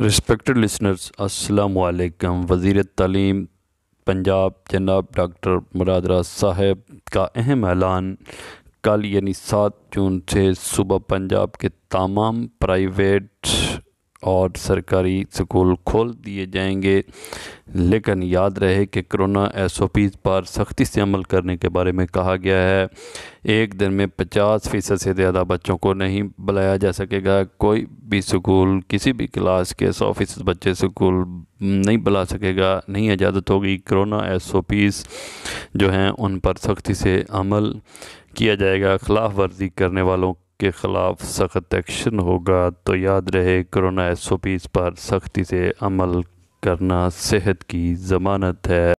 respected listeners अस्सलाम वालेकुम वज़ी तालीम पंजाब जनाब डॉक्टर मुरादरा साहब का अहम ऐलान कल यानी सात जून से सुबह पंजाब के तमाम प्राइवेट और सरकारी स्कूल खोल दिए जाएंगे लेकिन याद रहे कि कोरोना एस ओ पीज़ पर सख्ती से अमल करने के बारे में कहा गया है एक दिन में पचास फ़ीसद से ज़्यादा बच्चों को नहीं बुलाया जा सकेगा कोई भी स्कूल किसी भी क्लास के सौ फ़ीसद बच्चे स्कूल नहीं बुला सकेगा नहीं इजाज़त होगी कोरोना एस ओ पीज़ जो हैं उन पर सख्ती से अमल किया जाएगा खिलाफ वर्जी करने वालों के खिलाफ सख्त एक्शन होगा तो याद रहे कोरोना एस ओ पीज़ पर सख्ती से अमल करना सेहत की ज़मानत है